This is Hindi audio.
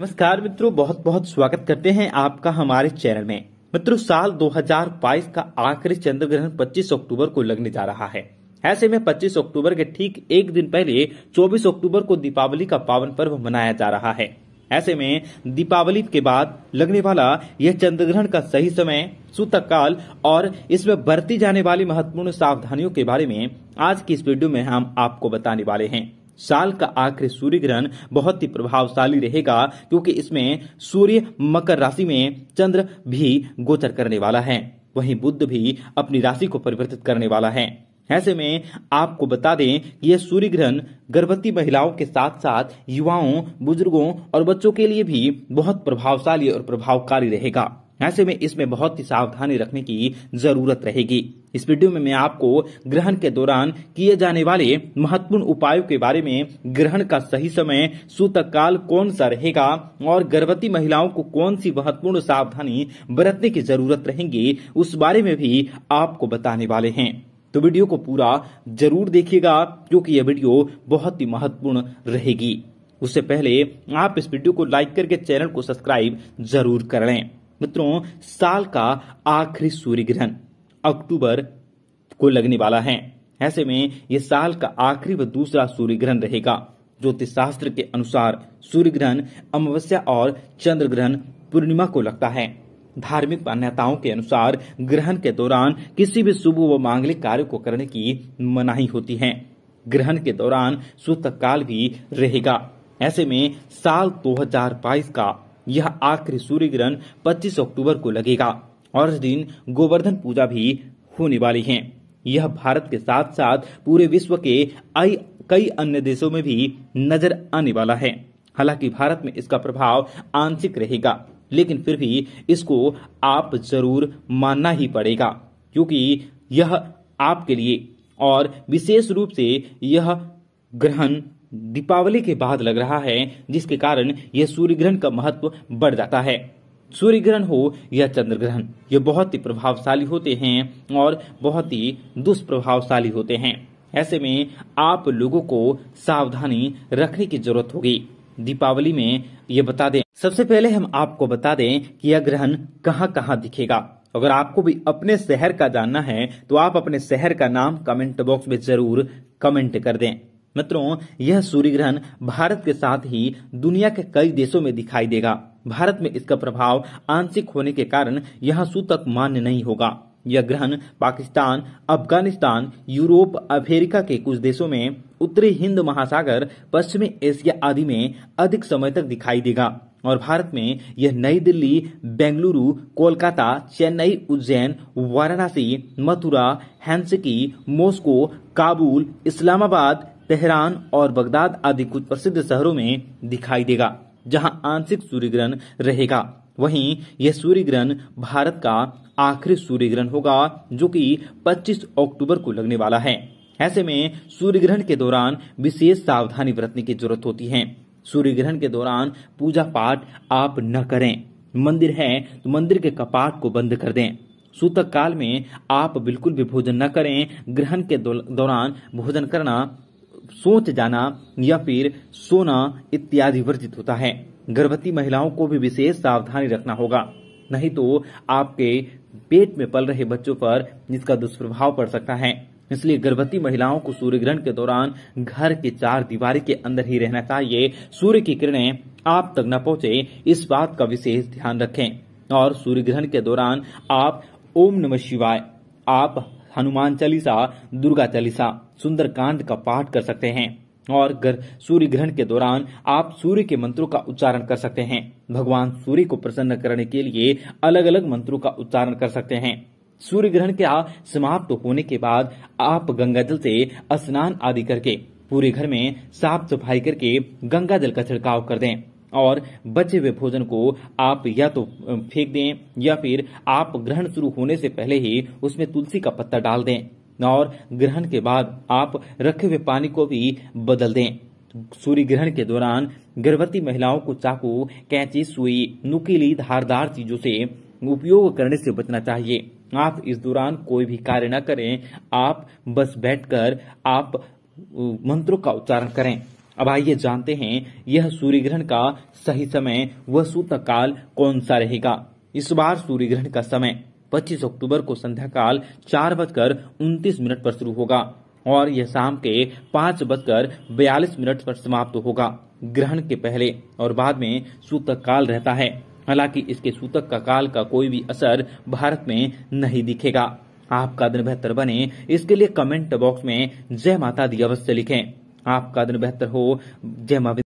नमस्कार मित्रों बहुत बहुत स्वागत करते हैं आपका हमारे चैनल में मित्रों साल 2022 का आखिरी चंद्र ग्रहण 25 अक्टूबर को लगने जा रहा है ऐसे में 25 अक्टूबर के ठीक एक दिन पहले 24 अक्टूबर को दीपावली का पावन पर्व मनाया जा रहा है ऐसे में दीपावली के बाद लगने वाला यह चंद्र ग्रहण का सही समय सूतक काल और इसमें बरती जाने वाली महत्वपूर्ण सावधानियों के बारे में आज की इस वीडियो में हम आपको बताने वाले हैं साल का आखिरी सूर्य ग्रहण बहुत ही प्रभावशाली रहेगा क्योंकि इसमें सूर्य मकर राशि में चंद्र भी गोचर करने वाला है वहीं बुद्ध भी अपनी राशि को परिवर्तित करने वाला है ऐसे में आपको बता दें कि यह सूर्य ग्रहण गर्भवती महिलाओं के साथ साथ युवाओं बुजुर्गों और बच्चों के लिए भी बहुत प्रभावशाली और प्रभावकारी रहेगा ऐसे में इसमें बहुत ही सावधानी रखने की जरूरत रहेगी इस वीडियो में मैं आपको ग्रहण के दौरान किए जाने वाले महत्वपूर्ण उपायों के बारे में ग्रहण का सही समय सूतकाल कौन सा रहेगा और गर्भवती महिलाओं को कौन सी महत्वपूर्ण सावधानी बरतने की जरूरत रहेगी उस बारे में भी आपको बताने वाले हैं तो वीडियो को पूरा जरूर देखिएगा क्योंकि यह वीडियो बहुत ही महत्वपूर्ण रहेगी उससे पहले आप इस वीडियो को लाइक करके चैनल को सब्सक्राइब जरूर कर लें मित्रों साल का आखिरी सूर्य ग्रहण अक्टूबर को लगने वाला है ऐसे में यह साल का आखिरी व दूसरा सूर्य ग्रहण रहेगा ज्योतिष शास्त्र के अनुसार सूर्य ग्रहण अमावस्या और चंद्र ग्रहण पूर्णिमा को लगता है धार्मिक मान्यताओं के अनुसार ग्रहण के दौरान किसी भी शुभ व मांगलिक कार्य को करने की मनाही होती है ग्रहण के दौरान काल भी रहेगा ऐसे में साल 2022 का यह आखिरी सूर्य ग्रहण 25 अक्टूबर को लगेगा और इस दिन गोवर्धन पूजा भी होने वाली है यह भारत के साथ साथ पूरे विश्व के आई कई अन्य देशों में भी नजर आने वाला है हालांकि भारत में इसका प्रभाव आंशिक रहेगा लेकिन फिर भी इसको आप जरूर मानना ही पड़ेगा क्योंकि यह आपके लिए और विशेष रूप से यह ग्रहण दीपावली के बाद लग रहा है जिसके कारण यह सूर्य ग्रहण का महत्व बढ़ जाता है सूर्य ग्रहण हो या चंद्र ग्रहण ये बहुत ही प्रभावशाली होते हैं और बहुत ही दुष्प्रभावशाली होते हैं ऐसे में आप लोगों को सावधानी रखने की जरूरत होगी दीपावली में ये बता दें सबसे पहले हम आपको बता दें कि यह ग्रहण कहाँ कहाँ दिखेगा अगर आपको भी अपने शहर का जानना है तो आप अपने शहर का नाम कमेंट बॉक्स में जरूर कमेंट कर दें मित्रों यह सूर्य ग्रहण भारत के साथ ही दुनिया के कई देशों में दिखाई देगा भारत में इसका प्रभाव आंशिक होने के कारण यह सूतक मान्य नहीं होगा यह ग्रहण पाकिस्तान अफगानिस्तान यूरोप अमेरिका के कुछ देशों में उत्तरी हिंद महासागर पश्चिमी एशिया आदि में अधिक समय तक दिखाई देगा और भारत में यह नई दिल्ली बेंगलुरु कोलकाता चेन्नई उज्जैन वाराणसी मथुरा हैंसकी मॉस्को काबुल इस्लामाबाद तेहरान और बगदाद आदि कुछ प्रसिद्ध शहरों में दिखाई देगा जहां आंशिक सूर्य ग्रहण रहेगा वहीं यह सूर्य ग्रहण भारत का आखिरी सूर्य ग्रहण होगा जो कि 25 अक्टूबर को लगने वाला है ऐसे में सूर्य ग्रहण के दौरान विशेष सावधानी बरतने की जरूरत होती है सूर्य ग्रहण के दौरान पूजा पाठ आप न करें मंदिर है तो मंदिर के कपाट को बंद कर दें सूतक काल में आप बिल्कुल भी भोजन न करें ग्रहण के दौरान भोजन करना सोच जाना या फिर सोना इत्यादि वर्जित होता है गर्भवती महिलाओं को भी विशेष सावधानी रखना होगा नहीं तो आपके पेट में पल रहे बच्चों पर इसका दुष्प्रभाव पड़ सकता है इसलिए गर्भवती महिलाओं को सूर्य ग्रहण के दौरान घर के चार दीवारी के अंदर ही रहना चाहिए सूर्य की किरणें आप तक न पहुंचे इस बात का विशेष ध्यान रखें और सूर्य ग्रहण के दौरान आप ओम नमः शिवाय आप हनुमान चालीसा दुर्गा चालीसा सुंदरकांड का पाठ कर सकते हैं और सूर्य ग्रहण के दौरान आप सूर्य के मंत्रों का उच्चारण कर सकते हैं भगवान सूर्य को प्रसन्न करने के लिए अलग अलग मंत्रों का उच्चारण कर सकते हैं सूर्य ग्रहण के समाप्त होने के बाद आप गंगा जल से स्नान आदि करके पूरे घर में साफ सफाई करके गंगा जल का छिड़काव कर दें और बचे हुए भोजन को आप या तो फेंक दें या फिर आप ग्रहण शुरू होने से पहले ही उसमें तुलसी का पत्ता डाल दें और ग्रहण के बाद आप रखे हुए पानी को भी बदल दें सूर्य ग्रहण के दौरान गर्भवती महिलाओं को चाकू कैंची सुई नुकीली धारदार चीजों से उपयोग करने से बचना चाहिए आप इस दौरान कोई भी कार्य न करें आप बस बैठकर आप मंत्रों का उच्चारण करें अब आइए जानते हैं यह सूर्य ग्रहण का सही समय व सूत काल कौन सा रहेगा इस बार सूर्य ग्रहण का समय 25 अक्टूबर को संध्या काल चार बजकर उन्तीस मिनट पर शुरू होगा और यह शाम के पाँच बजकर बयालीस मिनट पर समाप्त तो होगा ग्रहण के पहले और बाद में सूतक काल रहता है हालांकि इसके सूतक का काल का कोई भी असर भारत में नहीं दिखेगा आपका दिन बेहतर बने इसके लिए कमेंट बॉक्स में जय माता दी अवश्य लिखें आपका दिन बेहतर हो जय माँ